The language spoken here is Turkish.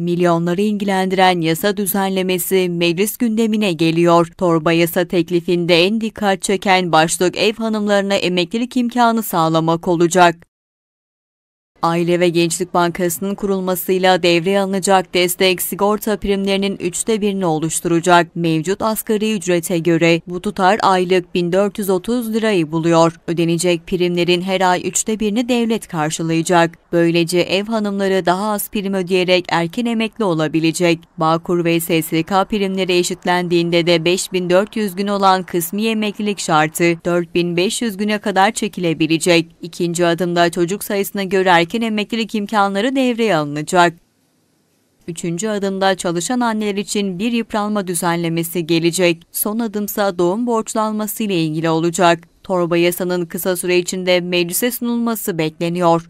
Milyonları ilgilendiren yasa düzenlemesi meclis gündemine geliyor. Torba yasa teklifinde en dikkat çeken başlık ev hanımlarına emeklilik imkanı sağlamak olacak. Aile ve Gençlik Bankası'nın kurulmasıyla devreye alınacak destek sigorta primlerinin üçte birini oluşturacak. Mevcut asgari ücrete göre bu tutar aylık 1430 lirayı buluyor. Ödenecek primlerin her ay üçte birini devlet karşılayacak. Böylece ev hanımları daha az prim ödeyerek erken emekli olabilecek. Bağkur ve SSK primleri eşitlendiğinde de 5400 gün olan kısmi emeklilik şartı 4500 güne kadar çekilebilecek. İkinci adımda çocuk sayısına göre erken emeklilik imkanları devreye alınacak. Üçüncü adımda çalışan anneler için bir yıpranma düzenlemesi gelecek. Son adımsa doğum borçlanması ile ilgili olacak. Torba yasanın kısa süre içinde meclise sunulması bekleniyor.